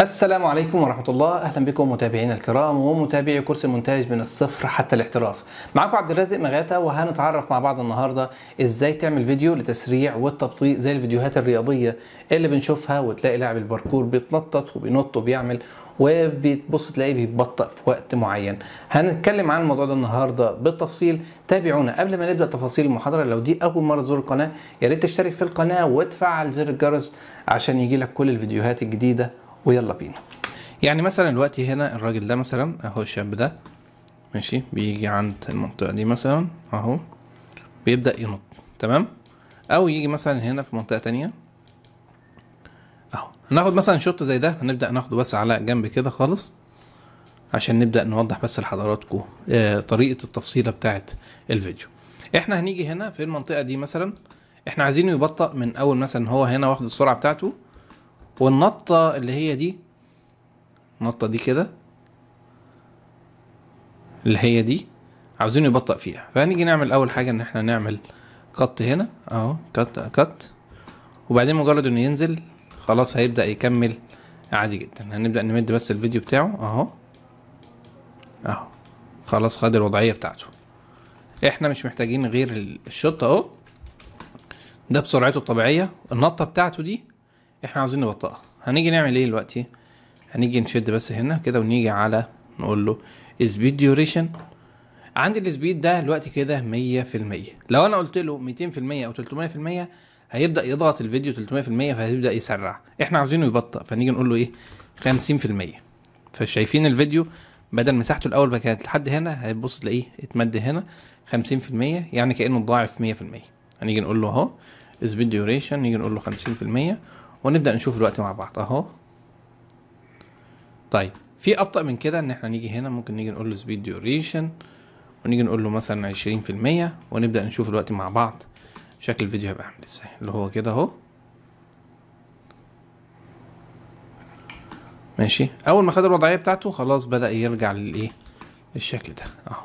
السلام عليكم ورحمة الله أهلا بكم متابعينا الكرام ومتابعي كورس المونتاج من الصفر حتى الاحتراف معاكم عبد الرازق مغاتا وهنتعرف مع بعض النهاردة إزاي تعمل فيديو لتسريع والتبطيء زي الفيديوهات الرياضية اللي بنشوفها وتلاقي لاعب الباركور بيتنطط وبينط وبيعمل وبتبص تلاقيه بيتبطا في وقت معين هنتكلم عن الموضوع ده النهارده بالتفصيل تابعونا قبل ما نبدا تفاصيل المحاضره لو دي اول مره تزور القناه يا ريت تشترك في القناه وتفعل زر الجرس عشان يجي لك كل الفيديوهات الجديده ويلا بينا يعني مثلا دلوقتي هنا الراجل ده مثلا اهو الشاب ده ماشي بيجي عند المنطقه دي مثلا اهو بيبدا ينط تمام او يجي مثلا هنا في منطقه تانية اهو هناخد مثلا شوط زي ده هنبدا ناخده بس على جنب كده خالص عشان نبدا نوضح بس لحضراتكم آه طريقه التفصيله بتاعه الفيديو احنا هنيجي هنا في المنطقه دي مثلا احنا عايزينه يبطأ من اول مثلا هو هنا واخد السرعه بتاعته والنطة اللي هي دي النطة دي كده اللي هي دي عاوزينه يبطأ فيها فهنيجي نعمل أول حاجة إن احنا نعمل قط هنا أهو كت كت وبعدين مجرد إنه ينزل خلاص هيبدأ يكمل عادي جدا هنبدأ نمد بس الفيديو بتاعه أهو أهو خلاص خد الوضعية بتاعته احنا مش محتاجين غير الشطة اهو ده بسرعته الطبيعية النطة بتاعته دي احنا عاوزين نبطئها هنيجي نعمل ايه دلوقتي هنيجي نشد بس هنا كده ونيجي على نقول له سبيد ديوريشن عندي السبيد ده دلوقتي كده 100% لو انا قلت له 200% او 300% هيبدا يضغط الفيديو 300% فهيبدا يسرع احنا عاوزينه يبطئ فنيجي نقول له ايه 50% فشايفين الفيديو بدل مساحته الاول ما كانت لحد هنا هيبص تلاقيه اتمد هنا 50% يعني كانه ضاعف 100% هنيجي نقول له اهو سبيد ديوريشن نيجي نقول له 50% ونبدا نشوف الوقت مع بعض اهو طيب في ابطا من كده ان احنا نيجي هنا ممكن نيجي نقول له سبيد ديوريشن ونيجي نقول له مثلا عشرين في المية ونبدا نشوف الوقت مع بعض شكل الفيديو هيبقى عامل ازاي اللي هو كده اهو ماشي اول ما خد الوضعيه بتاعته خلاص بدا يرجع للايه للشكل ده اهو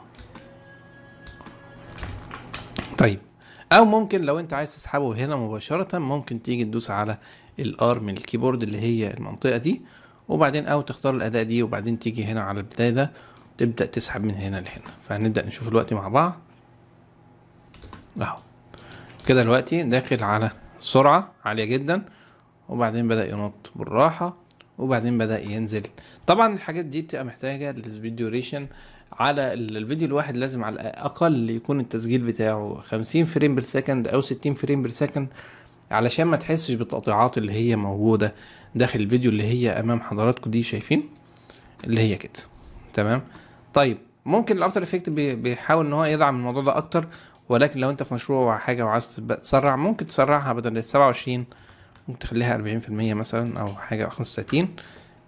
طيب او ممكن لو انت عايز تسحبه هنا مباشرة ممكن تيجي تدوس على الار من الكيبورد اللي هي المنطقة دي وبعدين او تختار الاداء دي وبعدين تيجي هنا على البداية ده تبدأ تسحب من هنا لهنا فهنبدأ نشوف الوقت مع بعض اهو كده دلوقتي داخل على سرعة عالية جدا وبعدين بدأ ينط بالراحة وبعدين بدأ ينزل طبعا الحاجات دي بتبقى محتاجة للسبيد ديوريشن على الفيديو الواحد لازم على الاقل يكون التسجيل بتاعه 50 فريم بير سكند او 60 فريم بير سكند علشان ما تحسش بالتقطيعات اللي هي موجوده داخل الفيديو اللي هي امام حضراتكم دي شايفين اللي هي كده تمام طيب ممكن الافتر افكت بيحاول ان هو يدعم الموضوع ده اكتر ولكن لو انت في مشروع حاجه وعايز تسرع ممكن تسرعها بدل ال 27 ممكن تخليها 40% مثلا او حاجه 35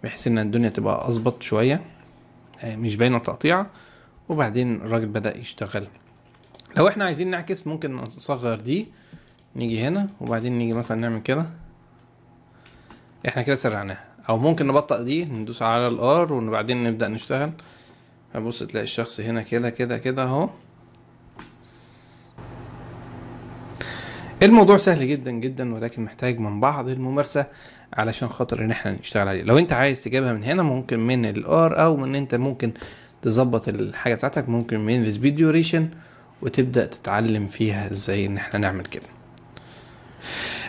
بحيث ان الدنيا تبقى اظبط شويه آه، مش باينه التقطيعه وبعدين الراجل بدا يشتغل لو احنا عايزين نعكس ممكن نصغر دي نيجي هنا وبعدين نيجي مثلا نعمل كده احنا كده سرعناها او ممكن نبطأ دي ندوس على الار وبعدين نبدا نشتغل هبص تلاقي الشخص هنا كده كده كده اهو الموضوع سهل جدا جدا ولكن محتاج من بعض الممارسه علشان خاطر ان احنا نشتغل عليه لو انت عايز تجيبها من هنا ممكن من الار او من انت ممكن تظبط الحاجه بتاعتك ممكن من السبيد ديوريشن وتبدا تتعلم فيها ازاي ان احنا نعمل كده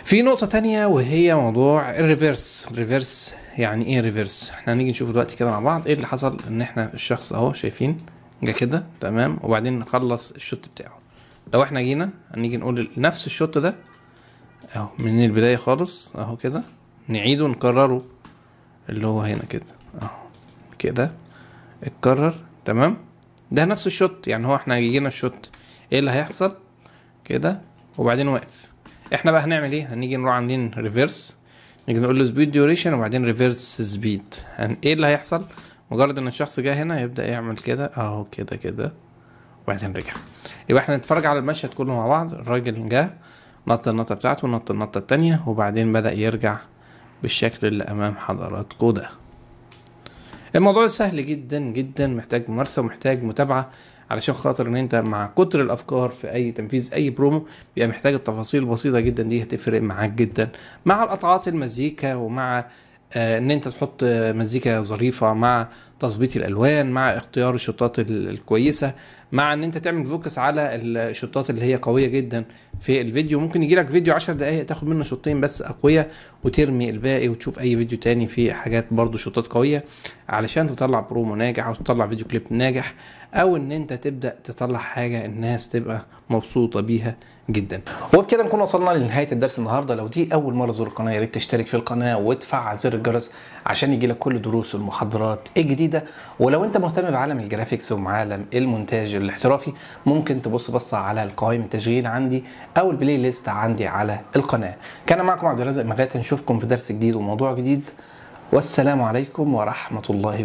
في نقطة تانية وهي موضوع الريفرس الريفرس يعني ايه ريفرس احنا هنيجي نشوف دلوقتي كده مع بعض ايه اللي حصل ان احنا الشخص اهو شايفين جه كده تمام وبعدين نخلص الشوت بتاعه لو احنا جينا هنيجي نقول نفس الشوت ده اهو من البداية خالص اهو كده نعيده نكرره اللي هو هنا كده اهو كده اتكرر تمام ده نفس الشوت يعني هو احنا جينا الشوت ايه اللي هيحصل كده وبعدين واقف احنا بقى هنعمل ايه هنيجي نروح عاملين ريفرس نيجي نقول له سبيد ديوريشن وبعدين ريفرس سبيد يعني ايه اللي هيحصل مجرد ان الشخص جه هنا يبدا يعمل كده اهو كده كده وبعدين رجع يبقى احنا نتفرج على المشهد كله مع بعض الراجل جه نط النطه بتاعته نط النطه التانية وبعدين بدا يرجع بالشكل اللي امام حضراتكم ده الموضوع سهل جدا جدا محتاج ممارسه ومحتاج متابعه علشان خاطر ان انت مع كتر الافكار في اي تنفيذ اي برومو بيبقى محتاج التفاصيل البسيطه جدا دي هتفرق معاك جدا مع القطعات المزيكا ومع آه، ان انت تحط مزيكا ظريفه مع تظبيط الالوان مع اختيار الشطات الكويسه مع ان انت تعمل فوكس على الشطات اللي هي قويه جدا في الفيديو ممكن يجي لك فيديو 10 دقائق تاخد منه شطين بس اقوياء وترمي الباقي وتشوف اي فيديو تاني فيه حاجات برضو شوطات قويه علشان تطلع برومو ناجح او تطلع فيديو كليب ناجح او ان انت تبدا تطلع حاجه الناس تبقى مبسوطه بيها جدا وبكده نكون وصلنا لنهايه الدرس النهارده لو دي اول مره تزور القناه يا ريت تشترك في القناه وتفعل زر الجرس عشان يجي لك كل دروس والمحاضرات الجديده ولو انت مهتم بعالم الجرافيكس وعالم المونتاج الاحترافي ممكن تبص بصه على القوائم التشغيل عندي او البلاي ليست عندي على القناه كان معكم عبد الرزاق مغاتن اشوفكم في درس جديد وموضوع جديد والسلام عليكم ورحمه الله وبركاته